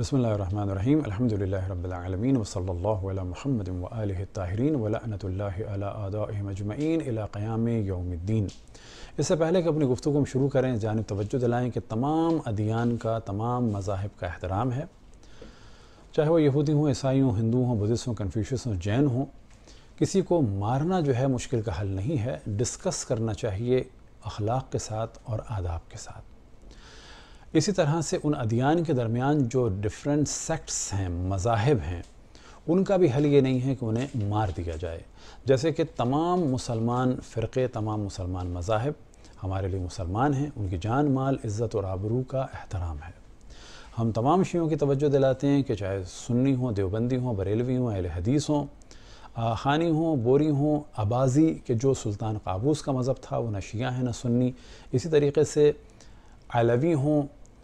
بسم الله الرحمن الرحيم الحمد لله رب العالمين وصلى الله على محمد وآله الطاهرين ولعنة الله على آدائهم अजमैन इला क़याम योमद्दीन इससे पहले कि अपनी गुफ्तु को हम शुरू करें जानब तवज्जो दिलाएँ कि तमाम अदियान का तमाम मजाहब का अहतराम है चाहे वो यहूदी हों ईसाई हों हिंदू हों बुद्धिस हों कन्फ्यूशस हों जैन हों किसी को मारना जो है मुश्किल का हल नहीं है डिस्कस करना चाहिए अखलाक के साथ और आदाब के साथ इसी तरह से उन अदियान के दरमियान जो डिफरेंट सेक्ट्स हैं मजाहब हैं उनका भी हल ये नहीं है कि उन्हें मार दिया जाए जैसे कि तमाम मुसलमान फ़िरके तमाम मुसलमान मजाहब हमारे लिए मुसलमान हैं उनकी जान माल इज़्ज़त और आबरू का अहतराम है हम तमाम शियों की तवज्जो दिलाते हैं कि चाहे सुन्नी हों देवबंदी हों बरेलवी हों अहल हदीस हों खानी हों बोरी हों आबाजी के जो सुल्तान काबूस का मज़हब था वो न शिया है न सुन्नी इसी तरीके से अलवी हों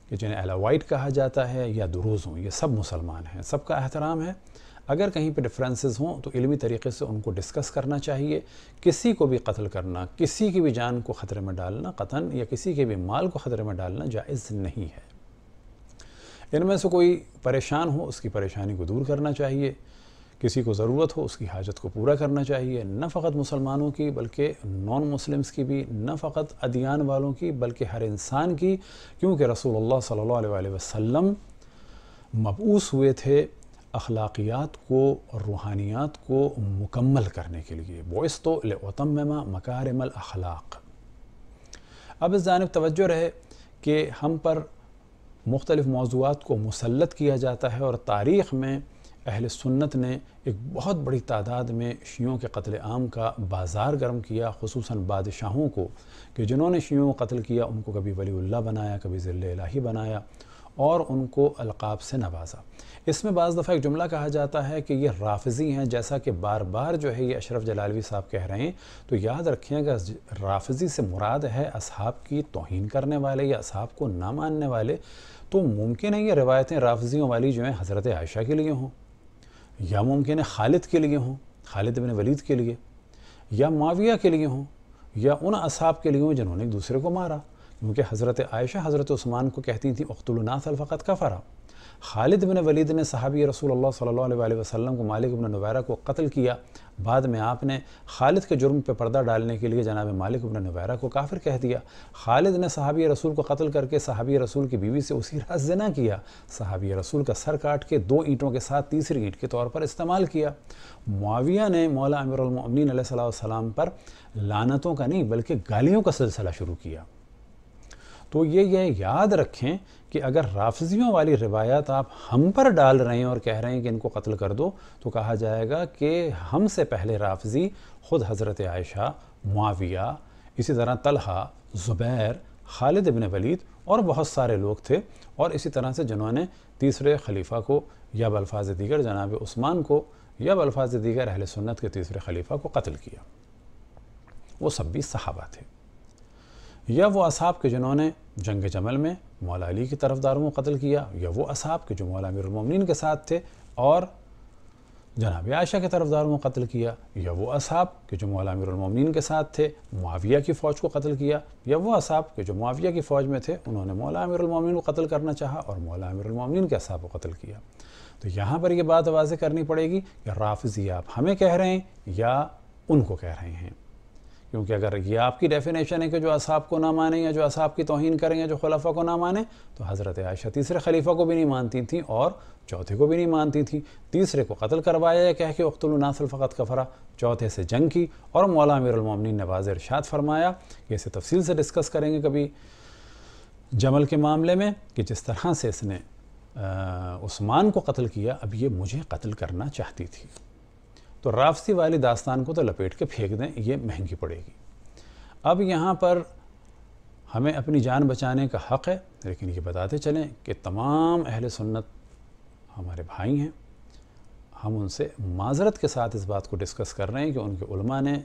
कि जिन्हें एलावाइट कहा जाता है या दुरुज हों ये सब मुसलमान हैं सबका एहतराम है अगर कहीं पर डिफरेंसेस हों तो इलमी तरीके से उनको डिस्कस करना चाहिए किसी को भी कत्ल करना किसी की भी जान को ख़तरे में डालना कतन या किसी के भी माल को ख़तरे में डालना जायज़ नहीं है इनमें से कोई परेशान हो उसकी परेशानी को दूर करना चाहिए किसी को ज़रूरत हो उसकी हाजत को पूरा करना चाहिए न फ़कत मुसलमानों की बल्कि नॉन मुस्लिम्स की भी न फ़कत अदियान वालों की बल्कि हर इंसान की क्योंकि रसूल सल्ला वसम मबूस हुए थे अखलाकियात को रूहानियात को मुकम्मल करने के लिए बोस तो लतमा मकारमल अखलाक अब इस जानब तवज्जो रहे कि हम पर मुख्तलिफ़ मौजूद को मुसलत किया जाता है और तारीख़ में अहल सुन्नत ने एक बहुत बड़ी तादाद में शीयों के कत्ल आम का बाज़ार गर्म किया खसूस बादशाहों को कि जिन्होंने शीयों को कत्ल किया उनको कभी वलील्ला बनाया कभी ज़िल इलाही बनाया और उनको अलकाब से नवाजा इसमें बज़ दफ़ा एक जुमला कहा जाता है कि ये राफजी हैं जैसा कि बार बार जो है ये अशरफ जलालवी साहब कह रहे हैं तो याद रखें अगर राफजी से मुराद है असहाब की तोहन करने वाले या असहाब को ना मानने वाले तो मुमकिन है ये रिवायतें राफजियों वाली जो हैं हज़रत आयशा के लिए हों या मुमकिन खालिद के लिए हों खालिद बिन वलीद के लिए या माविया के लिए हों या उन असाब के लिए हों जिन्होंने एक दूसरे को मारा क्योंकि हज़रत आयशा हज़रत उस्मान को कहती थी अख्तुलनास अलफ़त का फ़रा खालिद बिन वलीद ने सहाबी रसूल सल्ला वसलम को मालिक बिन नवैरा को कत्ल किया बाद में आपने खालिद के जुर्म पर पर्दा डालने के लिए जनाब मालिक बिन नवैरा को काफिर कह दिया खालिद ने सहाबी रसूल को कत्ल करके सहाबी रसूल की बीवी से उसी रात जना किया सहाबी रसूल का सर काट के दो ईंटों के साथ तीसरी ईंट के तौर पर इस्तेमाल किया माविया ने मौला अमीरमिन सलाम पर लानतों का नहीं बल्कि गालियों का सिलसिला शुरू किया तो ये ये याद रखें कि अगर राफजियों वाली रिवायत आप हम पर डाल रहे हैं और कह रहे हैं कि इनको कत्ल कर दो तो कहा जाएगा कि हम से पहले राफजी ख़ुद हज़रत आयशा मुआविया इसी तरह तलहा ज़ुबैर खालिद इबन वलीद और बहुत सारे लोग थे और इसी तरह से जिन्होंने तीसरे खलीफा को या बल्फाज दीगर जनाब उस्मान को या बल्फाज दीगर अहल सुन्नत के तीसरे खलीफा को कत्ल किया वो सब भी सहाबा थे या वो असाब के जिन्होंने जंग जमल में मौला अली के तरफदारों को कत्ल किया या वो असाब के जो मौला अमीरमिन के साथ थे और जनाब आयशा के तरफदारों को कत्ल किया या वो असाब के जो मौला अमीरमिन के साथ थे मुआविया की फ़ौज को कत्ल किया या वो असाब के जो मुआविया की फ़ौज में थे उन्होंने मौला अमीरमिन को कत्ल करना चाहा और मौला अमीरमिन के असाब को कत्ल किया तो यहाँ पर ये बात वाजह करनी पड़ेगी कि राफजी आप हमें कह रहे हैं या उनको कह रहे हैं क्योंकि अगर ये आपकी डेफिनेशन है कि जो असाब को ना माने या जो असाब की तोहन करें या जो खलफा को ना माने तो हज़रत आयशा तीसरे खलीफा को भी नहीं मानती थी और चौथे को भी नहीं मानती थी तीसरे को कत्ल करवाया या कह के उख्तुलनासल फ़कत कफरा चौथे से जंग की और मौला अमीरमिन ने वाज इरशाद फरमाया कि इसे तफसील से डिस्कस करेंगे कभी जमल के मामले में कि जिस तरह से इसने उस्मान को कत्ल किया अब ये मुझे कत्ल करना चाहती थी तो राफसी वाली दास्तान को तो लपेट के फेंक दें ये महंगी पड़ेगी अब यहाँ पर हमें अपनी जान बचाने का हक़ है लेकिन ये बताते चलें कि तमाम अहल सुन्नत हमारे भाई हैं हम उनसे माजरत के साथ इस बात को डिस्कस कर रहे हैं कि उनके उलमा ने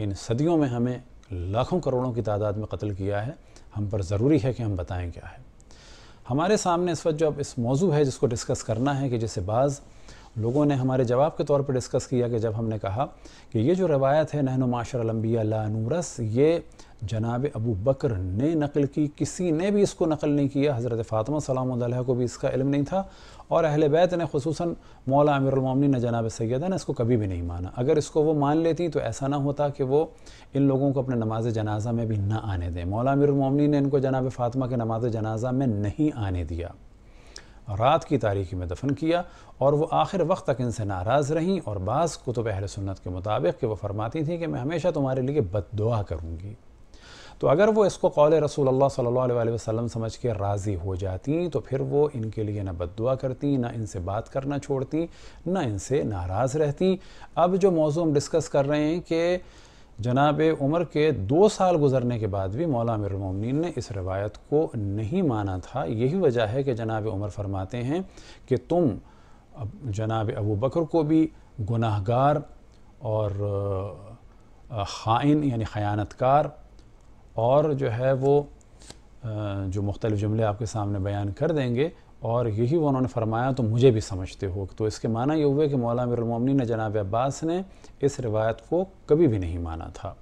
इन सदियों में हमें लाखों करोड़ों की तादाद में कत्ल किया है हम पर ज़रूरी है कि हम बताएं क्या है हमारे सामने इस वक्त जो अब इस मौजू है जिसको डिस्कस करना है कि जैसे बाज़ लोगों ने हमारे जवाब के तौर पर डिस्कस किया कि जब हमने कहा कि ये जो रवायत है नहन माशर लम्बिया नूरस ये जनाब अबू बकर ने नकल की किसी ने भी इसको नकल नहीं किया हज़रत फ़ातिमा सलाम को भी इसका इल्म नहीं था और अहल बैत ने खसूस मौला अमीरमिन ने जनाब सैदा ने इसको कभी भी नहीं माना अगर इसको वो मान लेती तो ऐसा ना होता कि वो इन लोगों को अपने नमाज जनाजा में भी ना आने दें मौला अमीरमिन ने इनको जनाब फ़ातिमा के नमाज जनाजा में नहीं आने दिया रात की तारीखी में दफन किया और वो आखिर वक्त तक इनसे नाराज़ रहीं और बाज़ कुतुब अहल सुन्नत के मुताबिक कि वो फरमाती थी कि मैं हमेशा तुम्हारे लिए बद दुआ करूँगी तो अगर वो इसको कौल रसूल अल्लाह सल्लल्लाहु अलैहि वसल्लम समझ के राज़ी हो जाती तो फिर वो इनके लिए ना बदुआ करती ना इनसे बात करना छोड़ती ना इनसे नाराज़ रहती अब जो मौजूद हम डिस्कस कर रहे हैं कि जनाब उमर के दो साल गुजरने के बाद भी मौला अमीरमिन ने इस रवायत को नहीं माना था यही वजह है कि जनाब उमर फरमाते हैं कि तुम जनाब अबू बकर को भी गुनाहगार और ख़ाइन यानी ख़यानतकार और जो है वो जो मुख्तलिफ़ जुमले आपके सामने बयान कर देंगे और यही वो उन्होंने फरमाया तो मुझे भी समझते हो तो इसके माना ये हुए कि मौला मिरमोमिन ने जनाब अब्बास ने इस रिवायत को कभी भी नहीं माना था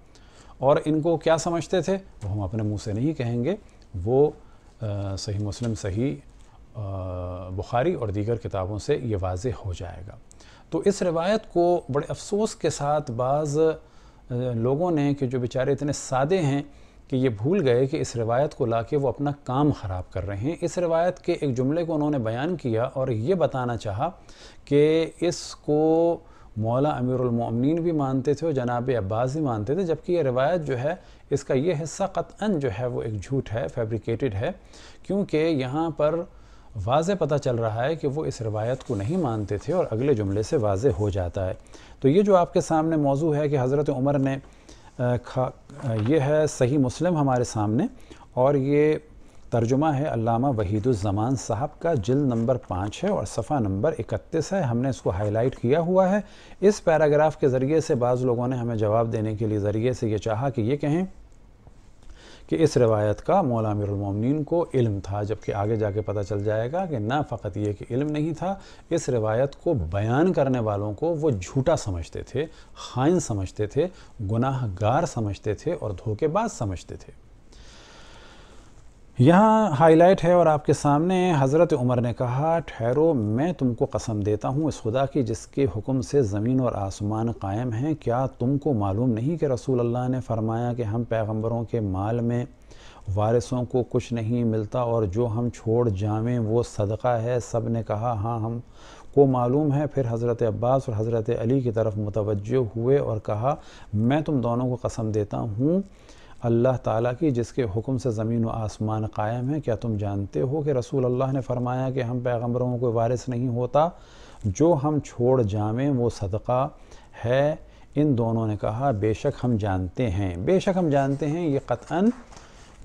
और इनको क्या समझते थे वो हम अपने मुंह से नहीं कहेंगे वो आ, सही मुस्लिम सही आ, बुखारी और दीगर किताबों से ये वाज हो जाएगा तो इस रिवायत को बड़े अफसोस के साथ बाज़ लोगों ने कि जो बेचारे इतने सादे हैं कि ये भूल गए कि इस रिवायत को ला के वो अपना काम ख़राब कर रहे हैं इस रिवायत के एक जुमले को उन्होंने बयान किया और ये बताना चाहा कि इसको मौला अमीरमिन भी मानते थे और जनाब अब्बास भी मानते थे जबकि ये रिवायत जो है इसका ये हिस्सा कतअन जो है वो एक झूठ है फेब्रिकेटेड है क्योंकि यहाँ पर वाज पता चल रहा है कि वो इस रवायत को नहीं मानते थे और अगले जुमले से वाज हो जाता है तो ये जो आपके सामने मौजू है कि हज़रत उमर ने खा ये है सही मुस्लिम हमारे सामने और ये तर्जुमा है अल्लामा वहीदुज़मान साहब का जिल्द नंबर पाँच है और सफ़ा नंबर इकतीस है हमने इसको हाईलाइट किया हुआ है इस पैराग्राफ के ज़रिए से बाज़ लोगों ने हमें जवाब देने के लिए ज़रिए से ये चाहा कि ये कहें कि इस रवायत का मौला अमीरमिन को इल्म था जबकि आगे जाके पता चल जाएगा कि ना फ़कत ये कि इल्म नहीं था इस रवायत को बयान करने वालों को वो झूठा समझते थे खाइन समझते थे गुनाहगार समझते थे और धोखेबाज समझते थे यहाँ हाईलाइट है और आपके सामने हज़रत उमर ने कहा ठहरो मैं तुमको कसम देता हूँ इस खुदा की जिसके हुक्म से ज़मीन और आसमान कायम हैं क्या तुमको मालूम नहीं कि रसूल अल्लाह ने फरमाया कि हम पैगंबरों के माल में वारिसों को कुछ नहीं मिलता और जो हम छोड़ जावें वो सदका है सब ने कहा हाँ हम को मालूम है फिर हज़रत अब्बास और हज़रत अली की तरफ मुतवजह हुए और कहा मैं तुम दोनों को कसम देता हूँ अल्लाह ताला की जिसके हुक्म से ज़मीन व आसमान कायम है क्या तुम जानते हो कि रसूल अल्लाह ने फरमाया कि हम पैगम्बरों को वारिस नहीं होता जो हम छोड़ जामें वो सदका है इन दोनों ने कहा बेशक हम जानते हैं बेशक हम जानते हैं ये कतअन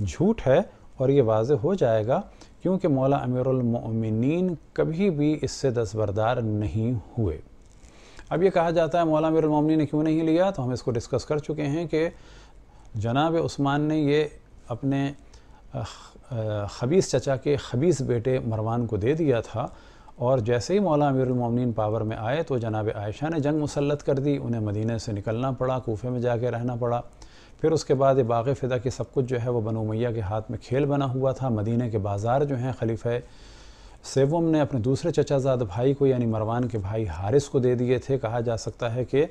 झूठ है और ये वाज हो जाएगा क्योंकि मौला अमीरमिन कभी भी इससे दस्बरदार नहीं हुए अब ये कहा जाता है मौला अमीरमिन ने क्यों नहीं लिया तो हम इसको डिस्कस कर चुके हैं कि जनाब उस्मान ने ये अपने खबीस चचा के खबीस बेटे मरवान को दे दिया था और जैसे ही मौला अमीरमिन पावर में आए तो जनाब आयशा ने जंग मुसलत कर दी उन्हें मदीने से निकलना पड़ा कोफे में जाके रहना पड़ा फिर उसके बाद ये बाग़ फ़िदा की सब कुछ जो है वो बनो मैया के हाथ में खेल बना हुआ था मदीने के बाज़ार जो हैं खलीफ़ सेवम ने अपने दूसरे चचाजाद भाई को यानी मरवान के भाई हारिस को दे दिए थे कहा जा सकता है कि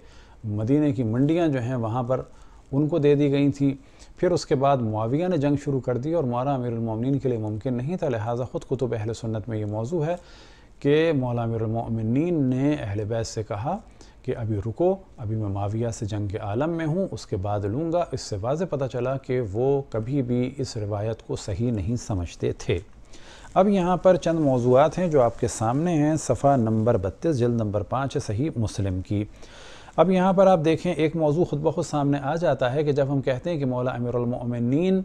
मदीने की मंडियाँ जो हैं वहाँ पर उनको दे दी गई थी फिर उसके बाद मुआविया ने जंग शुरू कर दी और मौला अमीरमिन के लिए मुमकिन नहीं था लिहाजा ख़ुद कुतुब अहल सुन्नत में ये मौजू है कि मौला अमीरमिन ने अहल बैस से कहा कि अभी रुको अभी मैं माविया से जंग के आलम में हूँ उसके बाद लूँगा इससे वाज पता चला कि वो कभी भी इस रिवायत को सही नहीं समझते थे अब यहाँ पर चंद मौजूद हैं जो आपके सामने हैं सफ़ा नंबर बत्तीस जल्द नंबर पाँच सही मुस्लिम की अब यहाँ पर आप देखें एक मौजू खुद ब खुद सामने आ जाता है कि जब हम कहते हैं कि मौला अमीरमिन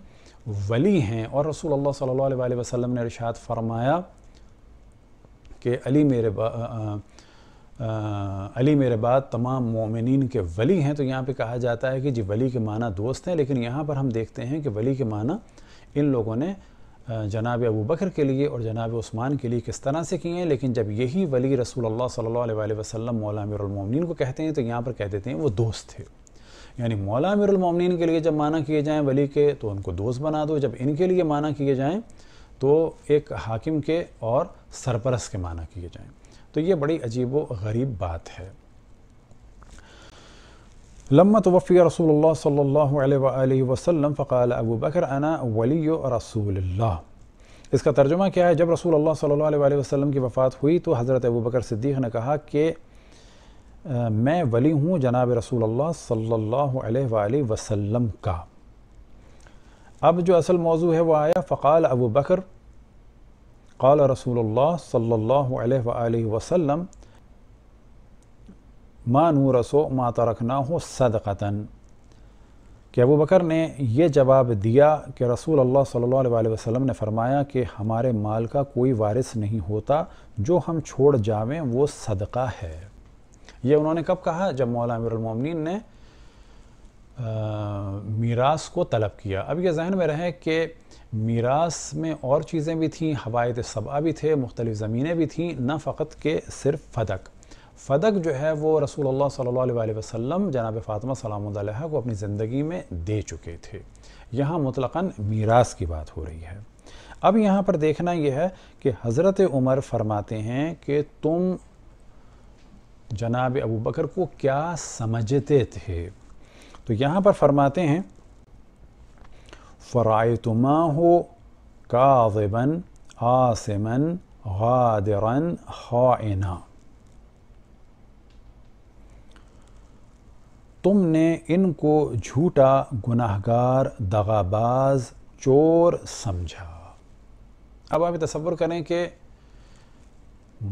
वली हैं और रसूल अलैहि वसल्लम ने इरशाद फरमाया कि अली मेरे बा अली मेरे बाद तमाम मोमिन के वली हैं तो यहाँ पे कहा जाता है कि जी वली के माना दोस्त हैं लेकिन यहाँ पर हम देखते हैं कि वली के माना इन लोगों ने जनाब अबू बकर के लिए और जनाब उस्मान के लिए किस तरह से किए हैं लेकिन जब यही वली रसूल सल्ला वसलम मौलामिन को कहते हैं तो यहाँ पर कह देते हैं वो दोस्त थे यानी मौलामिन के लिए जब माना किए जाएँ वली के तो उनको दोस्त बना दो जब इनके लिए माना किए जाएँ तो एक हाकिम के और सरपरस के माना किए जाएँ तो ये बड़ी अजीब व गरीब बात है لما توفي رسول الله صلى الله عليه وآله وسلم فقال أبو بكر أنا ولي رسول الله اس کا ترجمہ کیا آية، ہے جب رسول اللہ صلی اللہ علیہ وسلم کی وفات ہوئی تو حضرت ابو بکر صدیق نے کہا کہ میں ولی ہوں جناب رسول اللہ صلی اللہ علیہ وسلم کا اب جو اصل موضوع ہے وہ آیا فقال ابو بکر قال رسول اللہ صلی اللہ علیہ وآلہ وسلم नू रसो माता रखना हो सदकता कि अबू बकर ने यह जवाब दिया कि रसूल अल्लाह सल्लल्लाहु अलैहि वसल्लम ने फरमाया कि हमारे माल का कोई वारिस नहीं होता जो हम छोड़ जावें वो सदका है यह उन्होंने कब कहा जब मौला अमीरमिन ने मीरास को तलब किया अब यह जहन में रहे कि मीरास में और चीज़ें भी थीं हवायत सबा भी थे मुख्तलिफ़ ज़मीनें भी थीं न फ़कत के सिर्फ फदक फ़दक जो है वो रसूल सल्ला वसम जनाब फ़ातिमा सलाम को अपनी ज़िंदगी में दे चुके थे यहाँ मतलक़न मीरास की बात हो रही है अब यहाँ पर देखना यह है कि हज़रत उमर फरमाते हैं कि तुम जनाब अबू बकर को क्या समझते थे तो यहाँ पर फरमाते हैं फ़राय तुमा हो काबन आसमन गादरन ख़ाना तुमने इनको झूठा गुनाहगार दगाबाज चोर समझा अब आप तस्वुर करें कि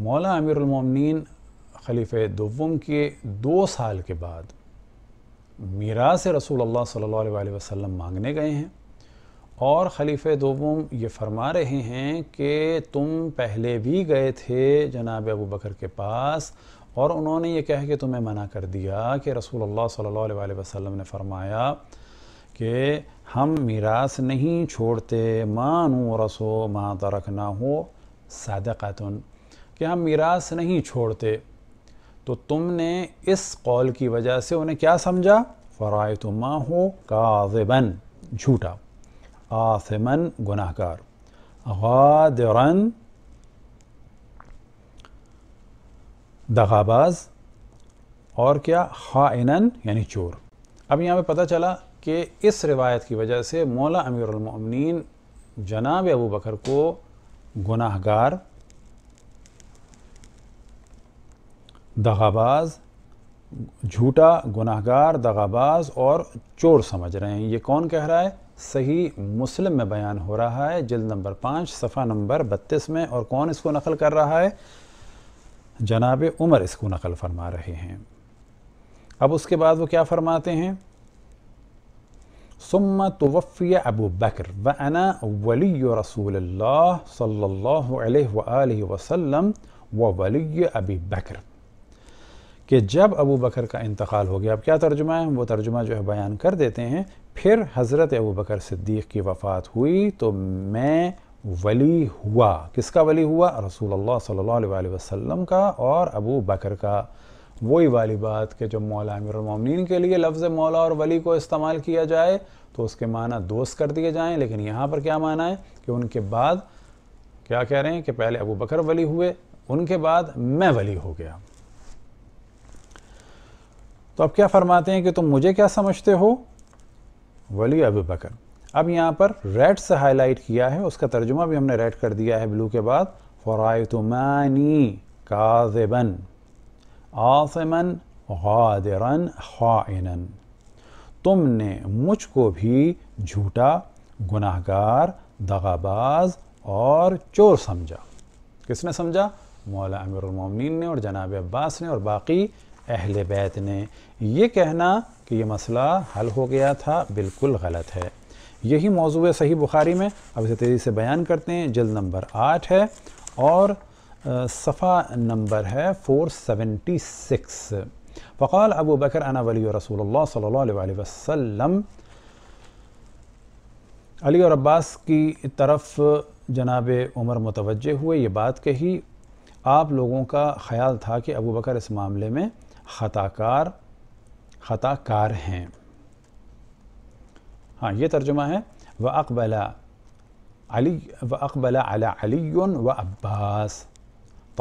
मौला अमीरमिन खलीफ़ दुवम के दो साल के बाद मीरा से रसूल अल्लाह सल्लल्लाहु अलैहि वसल्लम मांगने गए हैं और खलीफ़ दुवम ये फरमा रहे हैं कि तुम पहले भी गए थे जनाब अबू बकर के पास और उन्होंने ये कह के तुम्हें मना कर दिया कि अल्लाह सल्लल्लाहु अलैहि वसल्लम ने फरमाया कि हम मीरास नहीं छोड़ते मानू रसो माँ तरक ना हो सदक़तन कि हम मीरास नहीं छोड़ते तो तुमने इस कौल की वजह से उन्हें क्या समझा फ़राय तो माँ हो काजबन झूठा आसमन गुनाहगार दगाबाज और क्या खाइनन यानी चोर अब यहाँ पे पता चला कि इस रिवायत की वजह से मौला अमीरमिन जनाब अबू बकर को गुनाहगार दगाबाज झूठा गुनाहगार दगाबाज और चोर समझ रहे हैं ये कौन कह रहा है सही मुस्लिम में बयान हो रहा है जल्द नंबर पाँच सफ़ा नंबर बत्तीस में और कौन इसको नकल कर रहा है जनाब उमर इसको नकल फरमा रहे हैं अब उसके बाद वो क्या फरमाते हैं सुम तोफ़ी अबू बकर व अना वली रसूल सल्ह वसम व वली अबी बकर कि जब अबू बकर का इंतकाल हो गया अब क्या तर्जुमा है वो तर्जुमा जो है बयान कर देते हैं फिर हज़रत अबू बकर सिद्दीक़ की वफ़ात हुई तो मैं वली हुआ किसका वली हुआ रसूल अल्लाह सल्लल्लाहु अलैहि वसल्लम का और अबू बकर का वही वाली बात कि जब मौला अमीरमिन के लिए लफ्ज़ मौला और वली को इस्तेमाल किया जाए तो उसके माना दोस्त कर दिए जाएँ लेकिन यहाँ पर क्या माना है कि उनके बाद क्या कह रहे हैं कि पहले अबू बकर वली हुए उनके बाद मैं वली हो गया तो अब क्या फरमाते हैं कि तुम मुझे क्या समझते हो वली अबू बकर अब यहाँ पर रेड से हाईलाइट किया है उसका तर्जुमा भी हमने रेड कर दिया है ब्लू के बाद फ़रायतुमानी काजबन आसमन गादरन खाइनन तुमने मुझको भी झूठा गुनाहगार दगाबाज और चोर समझा किसने समझा मौला अमरमिन ने और जनाब अब्बास ने और बाकी अहल बैत ने यह कहना कि यह मसला हल हो गया था बिल्कुल गलत है यही मौजू है सही बुखारी में अब इसे तेज़ी से बयान करते हैं जल्द नंबर आठ है और सफ़ा नंबर है फोर सेवेंटी सिक्स फ़ाल अबू बकर अना वली रसूल सल्ला वसम अली और अब्बास की तरफ जनाब उमर मुतवजह हुए ये बात कही आप लोगों का ख्याल था कि अबू बकर इस मामले में ख़ताकार ख़ताकार हैं हाँ ये तर्जुमा है व अकबला अली व अकबला अला अली व अब्बास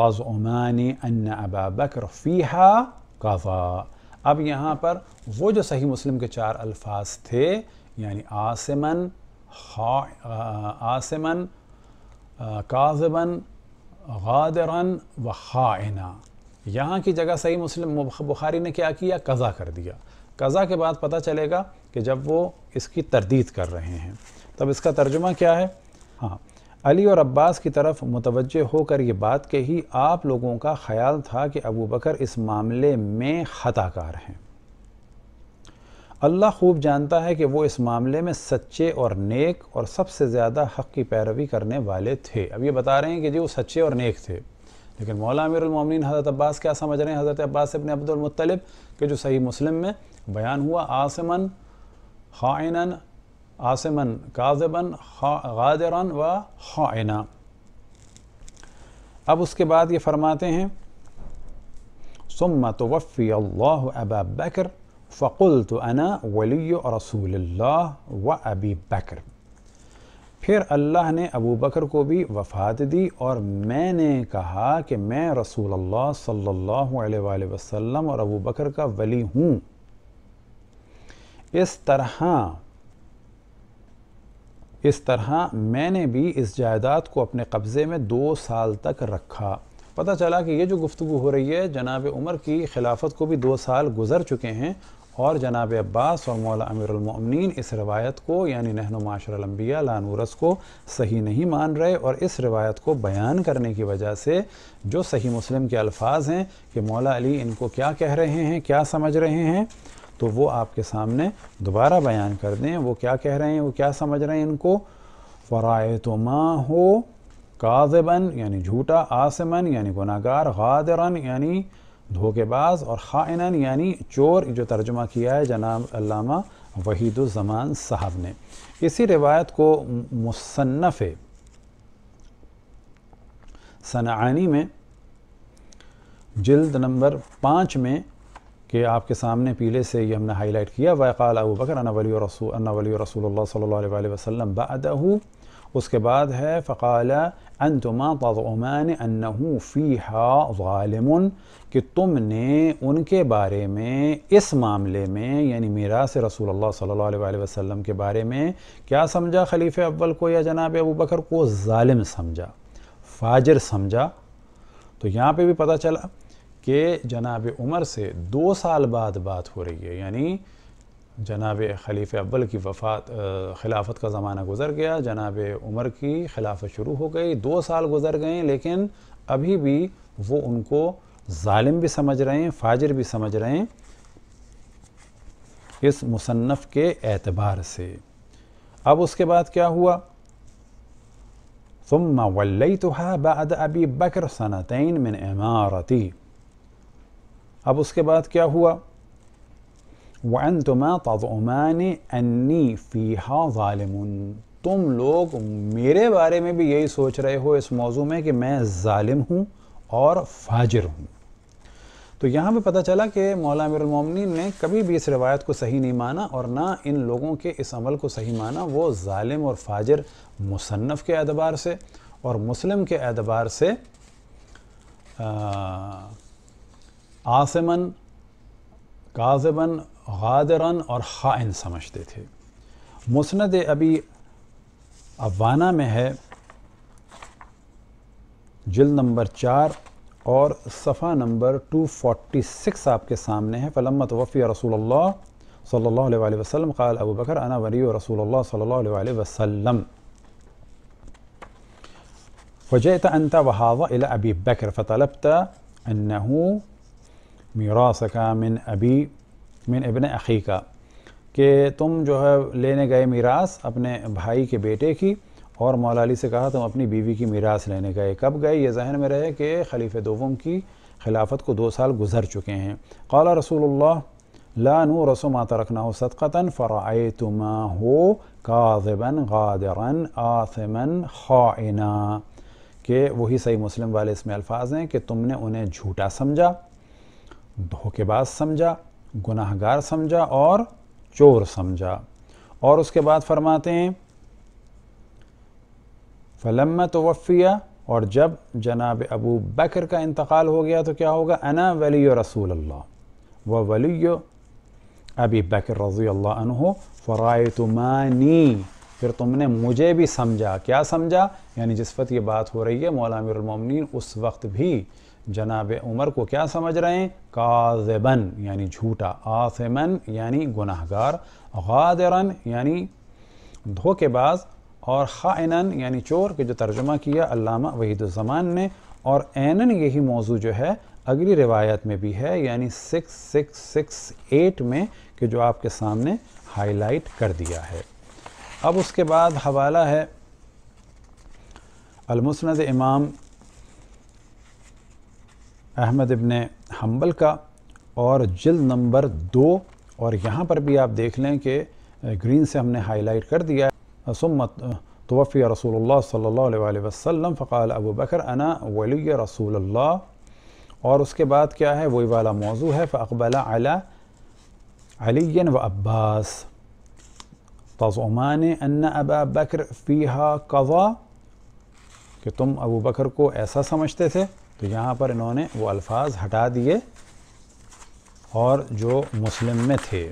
तज़ुमानी अन अबा बकर फ़ीहा अब यहाँ पर वो जो सही मुस्लिम के चार अल्फाज थे यानी आसमन आसमन काजबन गादरन व खाइना यहाँ की जगह सही मुस्लिम बुखारी ने क्या किया कज़ा कर दिया कज़ा के बाद पता चलेगा कि जब वो इसकी तरदीद कर रहे हैं तब इसका तर्जुमा क्या है हाँ अली और अब्बास की तरफ मुतवजह होकर ये बात कही आप लोगों का ख्याल था कि अबू बकर इस मामले में ख़ताकार हैं अल्लाह खूब जानता है कि वो इस मामले में सच्चे और नेक और सबसे ज़्यादा हक़ की पैरवी करने वाले थे अब ये बता रहे हैं कि जी वो सच्चे और नेक थे लेकिन मौला अमीरमिन हज़रत अब्बास क्या समझ रहे हैं हज़रत अब्बास अपने अब्दुलमतलब के जो सही मुस्लिम में बयान हुआ आसमन खाइनन आसमन काजबन गादरन व खाइना अब उसके बाद ये फरमाते हैं सुम वफ़ी अल्लाह अबा बकर फ़कुल तो अना वली रसूल व अबी बकर फिर अल्लाह ने अबू बकर को भी वफ़ात दी और मैंने कहा कि मैं रसूल अल्लाह सल्लल्लाहु अलैहि वसल्लम और अबू बकर का वली हूँ इस तरह इस तरह मैंने भी इस जायदाद को अपने कब्ज़े में दो साल तक रखा पता चला कि ये जो गुफ्तु हो रही है जनाब उमर की खिलाफत को भी दो साल गुजर चुके हैं और जनाब अब्बास और मौला अमीरमिन इस रवायत को यानी नहन माशरम्बिया लानूरस को सही नहीं मान रहे और इस रवायत को बयान करने की वजह से जो सही मुस्लिम के अल्फाज हैं कि मौला अली इनको क्या कह रहे हैं क्या समझ रहे हैं तो वो आपके सामने दोबारा बयान कर दें वो क्या कह रहे हैं वो क्या समझ रहे हैं इनको फ़राए तो माँ हो काजबन यानी झूठा आसमन यानी गुनागार गादरन यानी धोखेबाज और ख़ाइनन यानी चोर जो तर्जुमा किया है जनाब अल्लामा वहीदुलज़मान साहब ने इसी रिवायत को मुसनफ़ सनानी में जल्द नंबर पाँच में कि आपके सामने पीले से ये हमने हाईलाइट किया वक़ाल अबू बकर रसूल रसूल सल्ला वसलम बदहू उसके बाद है फ़काल अन तुम तज़मान अनहू कि तुमने उनके बारे में इस मामले में यानी मीरा से रसूल सल्ला वसम के बारे में क्या समझा खलीफ़ अव्वल को या जनाब अबू बकर को ालिम समझा फाजर समझा तो यहाँ पर भी पता चला कि जनाब उमर से दो साल बाद बात हो रही है यानी जनाब खलीफ अव्वल की वफात खिलाफत का ज़माना गुजर गया जनाब उमर की खिलाफत शुरू हो गई दो साल गुजर गए लेकिन अभी भी वो उनको ालिम भी समझ रहे हैं फाजिर भी समझ रहे हैं इस मुसन्फ़ के एतबार से अब उसके बाद क्या हुआ तुम वल्लई तो है बाद अबी बकर सनातन मिन इमारती अब उसके बाद क्या हुआ वन तुमा तजुमान अन्नी फ़ीहा ालिम तुम लोग मेरे बारे में भी यही सोच रहे हो इस मौजू में कि मैं ालिम हूँ और फाजिर हूँ तो यहाँ पर पता चला कि मौला अमीरमिन ने कभी भी इस रिवायत को सही नहीं माना और ना इन लोगों के इस अमल को सही माना वो ालिम और फाजिर मुसनफ़ के अतबार से और मुस्लिम के अतबार से आ, आसमन काजबन गादरन और ख़ाइन समझते थे मुस्ंद अभी अवाना में है जिल नंबर चार और सफ़ा नंबर 246 आपके सामने है फलमत वफ़ी रसूल सल्ला वसम कल अबू बकर अना वली रसूल सल्ला वसम वजैत अनता वहावा अबी बकर फ़तलबता अनहू मीरासक मिन अबी मिन इबन अखी का कि तुम जो है लेने गए मीरास अपने भाई के बेटे की और मौलाली से कहा तुम अपनी बीवी की मीरास लेने गए कब गए ये जहन में रहे कि खलीफ दोवम की खिलाफत को दो साल गुजर चुके हैं कौला रसूल लानू माता रखना हो सदक़ता फ़राए तुम हो काजबन गादरन आसमन ख़ाइना के वही सही मुस्लिम वाले इसमें अल्फाज हैं कि तुमने उन्हें झूठा समझा धोखेबाज समझा गुनाहगार समझा और चोर समझा और उसके बाद फरमाते हैं फलम वफ़िया और जब जनाब अबू बकर का इंतकाल हो गया तो क्या होगा अना वली रसूल अल्लाह व वली अबी बकर रजी अल्लाह फ़राय तुमानी फिर तुमने मुझे भी समझा क्या समझा यानी जिस वक्त ये बात हो रही है मौलामिन उस वक्त भी जनाब उमर को क्या समझ रहे हैं काजबन यानी झूठा आसमन यानी गुनाहगार गादरन यानी धोखेबाज और ख़ानन यानी चोर के जो तर्जुमा किया अल्लामा वहीदुलज़मान ने और एनन यही मौजू जो है अगली रिवायत में भी है यानी सिक्स सिक्स सिक्स एट में कि जो आपके सामने हाईलाइट कर दिया है अब उसके बाद हवाला है अलमुसनद इमाम अहमद इबन हम्बल का और जल्द नंबर दो और यहाँ पर भी आप देख लें कि ग्रीन से हमने हाईलाइट कर दिया सुमत तोफ़ी रसूल सल्ला वसम फ़क़ाल अबू बकर अना वली रसूल और उसके बाद क्या है वही वाला मौजू है फ़बला अला अली व अब्बास तज़ुमान अन्ना अबा बकर फ़ीहा कवा कि तुम अबू बकर को ऐसा समझते थे तो यहाँ पर इन्होंने वो अल्फाज हटा दिए और जो मुस्लिम में थे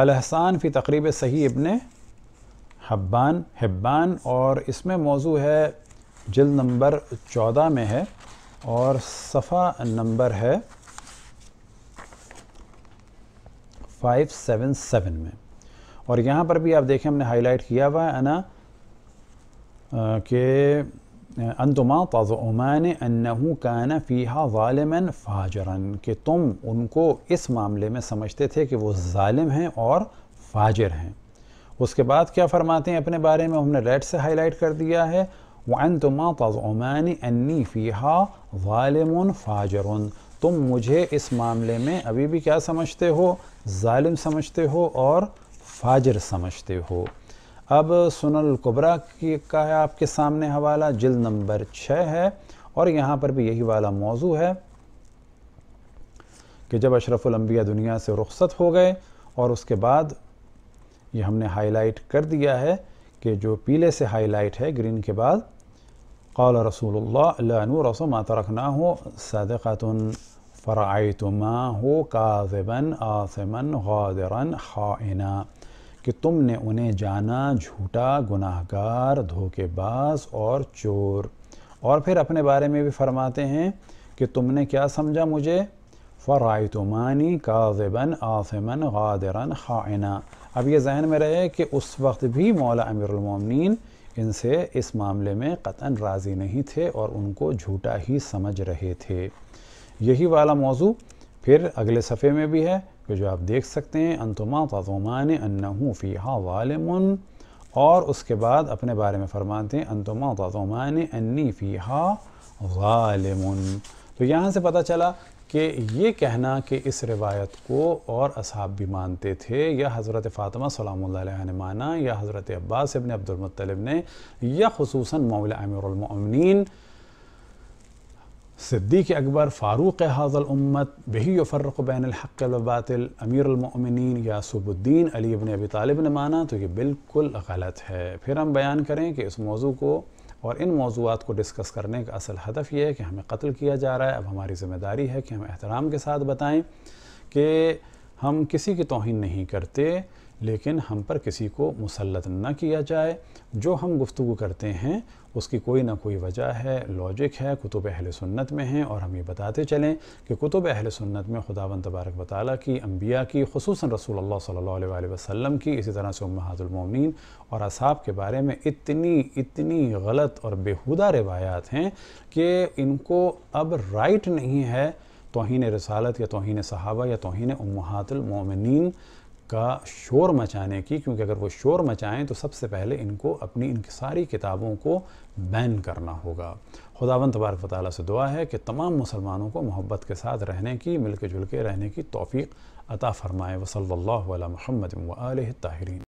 अलहसान फ़ी तकरीब सही इबन हब्बान हब्बान और इसमें मौजू है जल नंबर चौदह में है और सफ़ा नंबर है फाइव सेवन सेवन में और यहाँ पर भी आप देखें हमने हाईलाइट किया हुआ है ना कि अंतुमा तज़ुमान का काना फ़ीहा ालमन फ़ाजरन कि तुम उनको इस मामले में समझते थे कि वो ालिम हैं और फाजर हैं उसके बाद क्या फरमाते हैं अपने बारे में हमने रेड से हाईलाइट कर दिया है वन तुमा तज़ुमान अन्नी फ़ीहा ालम फ़ाजर तुम मुझे इस मामले में अभी भी क्या समझते हो ालिम समझते हो और फाजर समझते हो अब सुनल कुबरा की का है आपके सामने हवाला जिल्द नंबर छः है और यहाँ पर भी यही वाला मौजू है कि जब अशरफुलम्बिया दुनिया से रुखसत हो गए और उसके बाद ये हमने हाईलाइट कर दिया है कि जो पीले से हाईलाइट है ग्रीन के बाद कौल रसूल रसमा रखना हो सद खातुन फ़रातमा हो काजबन आसमन गदरन ख़ाना कि तुमने उन्हें जाना झूठा गुनाहगार धोखेबाज और चोर और फिर अपने बारे में भी फरमाते हैं कि तुमने क्या समझा मुझे फ़राय तुमानी काजिबन आसमन गादरन खाइना अब ये जहन में रहे कि उस वक्त भी मौला अमीरमिन इनसे इस मामले में कतन राज़ी नहीं थे और उनको झूठा ही समझ रहे थे यही वाला मौजू फिर अगले सफ़े में भी है कि जो आप देख सकते हैं अंतुमा तजुमान अन्नहू फ़ीहा ालम और उसके बाद अपने बारे में फरमाते हैं अंतुमा तजुमान अन्नी फ़ीहा ालम तो यहाँ से पता चला कि ये कहना कि इस रिवायत को और असहाब भी मानते थे या हज़रत फ़ातिमा सलाम ने माना या हज़रत अब्बास अब्दुलमतलब ने या खसूस मौला अमिरमिन सिद्दीक अकबर फ़ारूक हाजल उम्मत बही फ़र्रक बैन हक़ बातिल अमीर अमीरमिन यासुबुद्दीन अली इबन अबी तालिब ने माना तो ये बिल्कुल गलत है फिर हम बयान करें कि इस मौजू को और इन मौजूद को डिस्कस करने का असल हदफ ये है कि हमें कत्ल किया जा रहा है अब हमारी ज़िम्मेदारी है कि हम एहतराम के साथ बताएँ कि हम किसी की तोहन नहीं करते लेकिन हम पर किसी को मुसलत न किया जाए जो हम गुफ्तु करते हैं उसकी कोई ना कोई वजह है लॉजिक है कुतुब अहल सुन्नत में है और हम ये बताते चलें कि कुतुब अहल सुन्नत में खुदा तबारक वाली की अम्बिया की खसूस रसूल सल्ला वसम की इसी तरह से उमहातुलमिन और असाब के बारे में इतनी इतनी गलत और बेहुदा रवायात हैं कि इनको अब राइट नहीं है तोहन रसालत या तोहन सहाबा या तोहन उमहातुलमिन का शोर मचाने की क्योंकि अगर वो शोर मचाएं तो सबसे पहले इनको अपनी इन सारी किताबों को बैन करना होगा खुदावन तबारक वाली से दुआ है कि तमाम मुसलमानों को मोहब्बत के साथ रहने की मिल के जुल के रहने की तोफ़ी अता फ़रमाए वसल्ला महमद ताहरीन